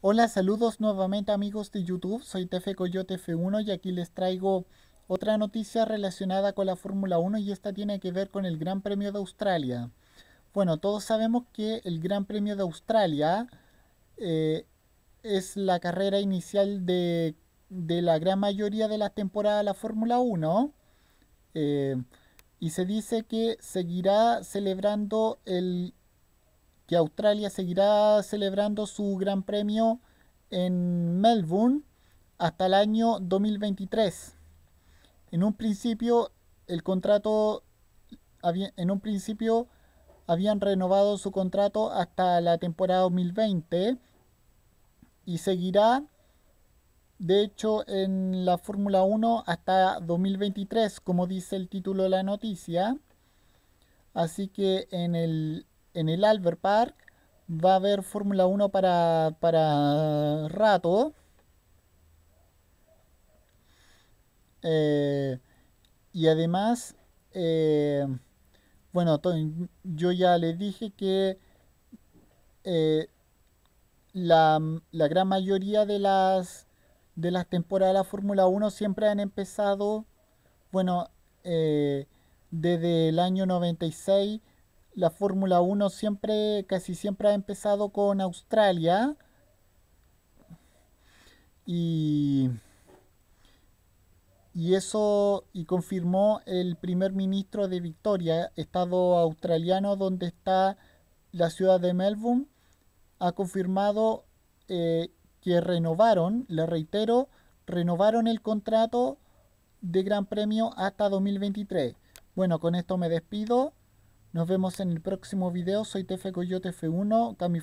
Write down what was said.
Hola, saludos nuevamente amigos de YouTube, soy Tefe Coyote F1 y aquí les traigo otra noticia relacionada con la Fórmula 1 y esta tiene que ver con el Gran Premio de Australia. Bueno, todos sabemos que el Gran Premio de Australia eh, es la carrera inicial de, la gran mayoría de la temporada de la Fórmula 1 eh, y se dice que seguirá celebrando el que Australia seguirá celebrando su Gran Premio en Melbourne hasta el año 2023. En un principio, el contrato, en un principio habían renovado su contrato hasta la temporada 2020 y seguirá, de hecho, en la Fórmula 1 hasta 2023, como dice el título de la noticia. Así que en el en el Albert Park va a haber Fórmula 1 para, para rato. Eh, y además, eh, bueno, yo ya les dije que eh, la, la, gran mayoría de las, de las temporadas de la Fórmula 1 siempre han empezado, bueno, desde el año 96 la Fórmula 1 siempre, casi siempre ha empezado con Australia. Y, eso y confirmó el primer ministro de Victoria, estado australiano donde está la ciudad de Melbourne, ha confirmado eh, que renovaron, le reitero, renovaron el contrato de Gran Premio hasta 2023. Bueno, con esto me despido. Nos vemos en el próximo video. Soy TF Coyote F1, Cami